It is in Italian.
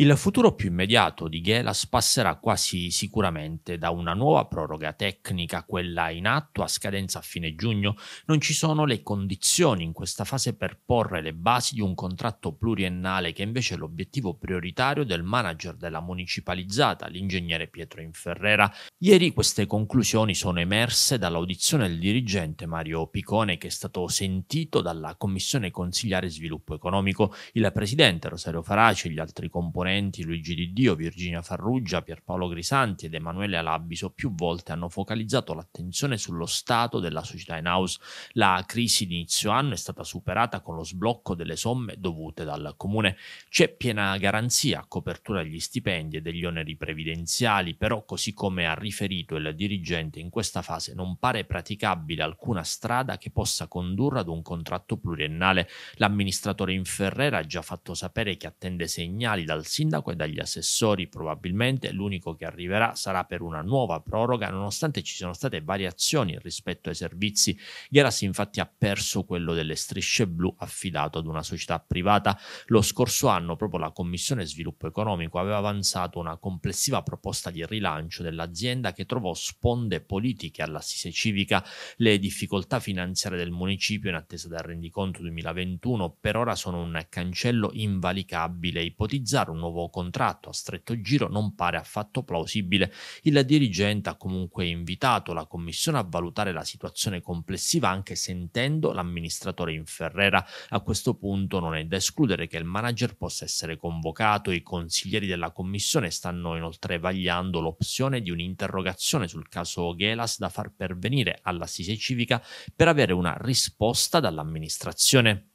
Il futuro più immediato di Gelas passerà quasi sicuramente da una nuova proroga tecnica quella in atto a scadenza a fine giugno. Non ci sono le condizioni in questa fase per porre le basi di un contratto pluriennale che invece è l'obiettivo prioritario del manager della municipalizzata, l'ingegnere Pietro Inferrera. Ieri queste conclusioni sono emerse dall'audizione del dirigente Mario Picone che è stato sentito dalla Commissione Consigliare Sviluppo Economico. Il presidente Rosario Faraci e gli altri componenti esponenti Luigi Di Dio, Virginia Farrugia, Pierpaolo Grisanti ed Emanuele Alabiso più volte hanno focalizzato l'attenzione sullo stato della società in house. La crisi di inizio anno è stata superata con lo sblocco delle somme dovute dal comune. C'è piena garanzia a copertura degli stipendi e degli oneri previdenziali, però così come ha riferito il dirigente in questa fase non pare praticabile alcuna strada che possa condurre ad un contratto pluriennale. L'amministratore in Ferrera ha già fatto sapere che attende segnali dal sindaco e dagli assessori, probabilmente l'unico che arriverà sarà per una nuova proroga, nonostante ci siano state variazioni rispetto ai servizi. Gheras infatti ha perso quello delle strisce blu affidato ad una società privata. Lo scorso anno proprio la Commissione Sviluppo Economico aveva avanzato una complessiva proposta di rilancio dell'azienda che trovò sponde politiche all'assise civica. Le difficoltà finanziarie del municipio in attesa del rendiconto 2021 per ora sono un cancello invalicabile. Ipotizzare un nuovo contratto a stretto giro non pare affatto plausibile. Il dirigente ha comunque invitato la commissione a valutare la situazione complessiva anche sentendo l'amministratore in Ferrera. A questo punto non è da escludere che il manager possa essere convocato. I consiglieri della commissione stanno inoltre vagliando l'opzione di un'interrogazione sul caso Gelas da far pervenire all'assise civica per avere una risposta dall'amministrazione.